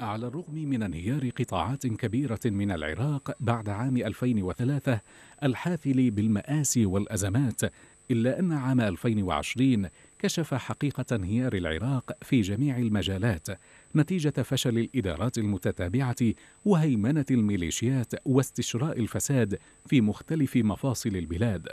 على الرغم من انهيار قطاعات كبيرة من العراق بعد عام 2003 الحافل بالمآسي والأزمات إلا أن عام 2020 كشف حقيقة انهيار العراق في جميع المجالات نتيجة فشل الإدارات المتتابعة وهيمنة الميليشيات واستشراء الفساد في مختلف مفاصل البلاد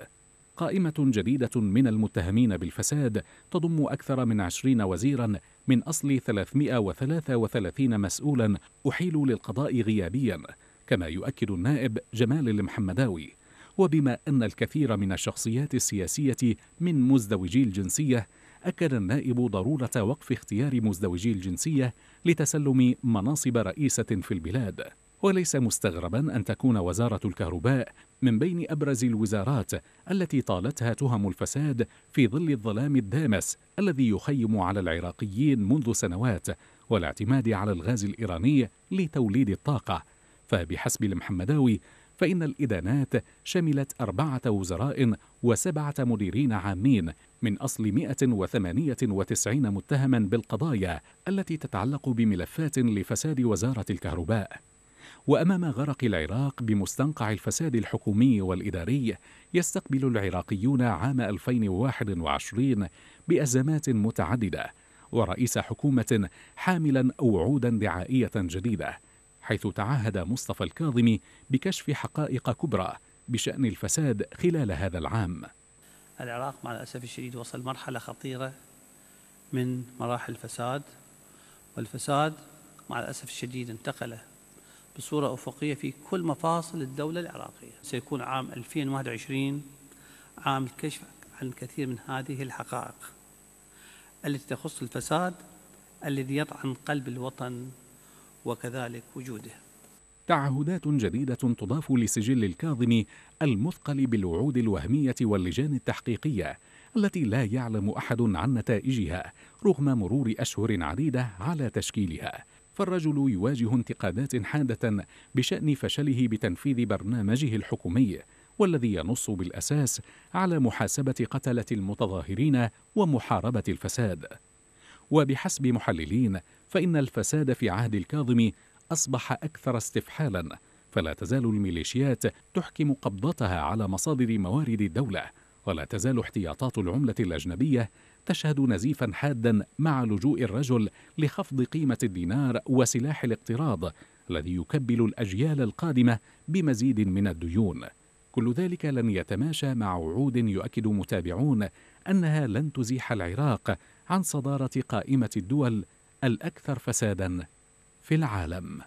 قائمة جديدة من المتهمين بالفساد تضم أكثر من عشرين وزيرا من أصل 333 مسؤولا أحيلوا للقضاء غيابيا كما يؤكد النائب جمال المحمداوي وبما أن الكثير من الشخصيات السياسية من مزدوجي الجنسية أكد النائب ضرورة وقف اختيار مزدوجي الجنسية لتسلم مناصب رئيسة في البلاد وليس مستغربا أن تكون وزارة الكهرباء من بين أبرز الوزارات التي طالتها تهم الفساد في ظل الظلام الدامس الذي يخيم على العراقيين منذ سنوات والاعتماد على الغاز الإيراني لتوليد الطاقة فبحسب المحمداوي فإن الإدانات شملت أربعة وزراء وسبعة مديرين عامين من أصل 198 متهما بالقضايا التي تتعلق بملفات لفساد وزارة الكهرباء وأمام غرق العراق بمستنقع الفساد الحكومي والإداري يستقبل العراقيون عام 2021 بأزمات متعددة ورئيس حكومة حاملا وعودا دعائية جديدة حيث تعهد مصطفى الكاظمي بكشف حقائق كبرى بشأن الفساد خلال هذا العام العراق مع الأسف الشديد وصل مرحلة خطيرة من مراحل الفساد والفساد مع الأسف الشديد انتقل بصورة أفقية في كل مفاصل الدولة العراقية سيكون عام 2021 عام الكشف عن الكثير من هذه الحقائق التي تخص الفساد الذي يطعن قلب الوطن وكذلك وجوده تعهدات جديدة تضاف لسجل الكاظم المثقل بالوعود الوهمية واللجان التحقيقية التي لا يعلم أحد عن نتائجها رغم مرور أشهر عديدة على تشكيلها فالرجل يواجه انتقادات حادة بشأن فشله بتنفيذ برنامجه الحكومي والذي ينص بالأساس على محاسبة قتلة المتظاهرين ومحاربة الفساد وبحسب محللين فإن الفساد في عهد الكاظم أصبح أكثر استفحالا فلا تزال الميليشيات تحكم قبضتها على مصادر موارد الدولة ولا تزال احتياطات العملة الأجنبية تشهد نزيفا حادا مع لجوء الرجل لخفض قيمة الدينار وسلاح الاقتراض الذي يكبل الأجيال القادمة بمزيد من الديون كل ذلك لن يتماشى مع وعود يؤكد متابعون أنها لن تزيح العراق عن صدارة قائمة الدول الأكثر فسادا في العالم